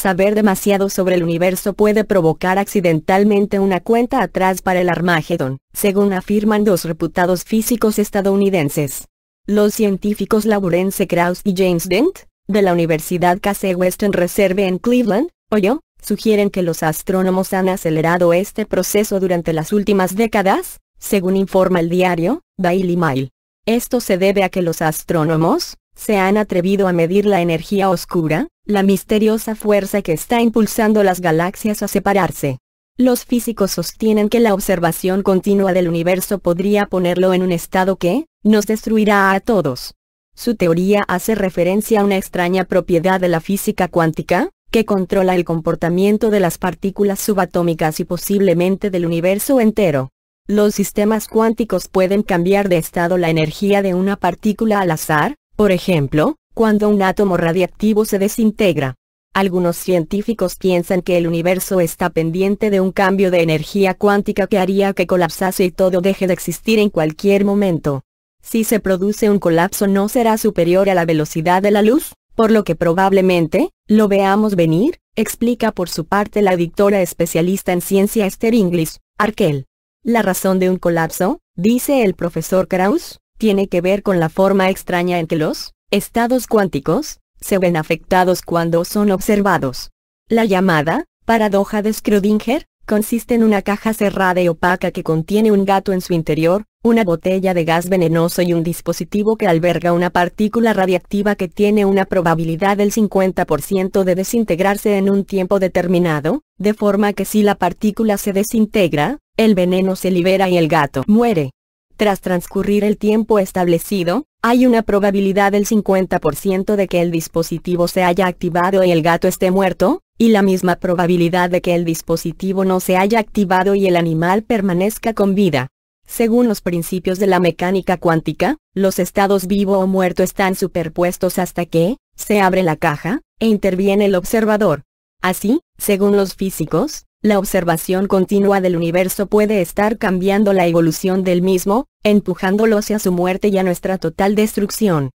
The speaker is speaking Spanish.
Saber demasiado sobre el universo puede provocar accidentalmente una cuenta atrás para el Armagedón, según afirman dos reputados físicos estadounidenses. Los científicos Laburense Krauss y James Dent, de la Universidad Case Western Reserve en Cleveland, Ohio, sugieren que los astrónomos han acelerado este proceso durante las últimas décadas, según informa el diario, Daily Mail. Esto se debe a que los astrónomos, se han atrevido a medir la energía oscura, la misteriosa fuerza que está impulsando las galaxias a separarse. Los físicos sostienen que la observación continua del universo podría ponerlo en un estado que, nos destruirá a todos. Su teoría hace referencia a una extraña propiedad de la física cuántica, que controla el comportamiento de las partículas subatómicas y posiblemente del universo entero. Los sistemas cuánticos pueden cambiar de estado la energía de una partícula al azar, por ejemplo, cuando un átomo radiactivo se desintegra. Algunos científicos piensan que el universo está pendiente de un cambio de energía cuántica que haría que colapsase y todo deje de existir en cualquier momento. Si se produce un colapso no será superior a la velocidad de la luz, por lo que probablemente, lo veamos venir, explica por su parte la editora especialista en ciencia Esther Inglis, Arkel. La razón de un colapso, dice el profesor Krauss, tiene que ver con la forma extraña en que los estados cuánticos, se ven afectados cuando son observados. La llamada, paradoja de Schrödinger, consiste en una caja cerrada y opaca que contiene un gato en su interior, una botella de gas venenoso y un dispositivo que alberga una partícula radiactiva que tiene una probabilidad del 50% de desintegrarse en un tiempo determinado, de forma que si la partícula se desintegra, el veneno se libera y el gato muere. Tras transcurrir el tiempo establecido, hay una probabilidad del 50% de que el dispositivo se haya activado y el gato esté muerto, y la misma probabilidad de que el dispositivo no se haya activado y el animal permanezca con vida. Según los principios de la mecánica cuántica, los estados vivo o muerto están superpuestos hasta que, se abre la caja, e interviene el observador. Así, según los físicos, la observación continua del universo puede estar cambiando la evolución del mismo, empujándolo hacia su muerte y a nuestra total destrucción.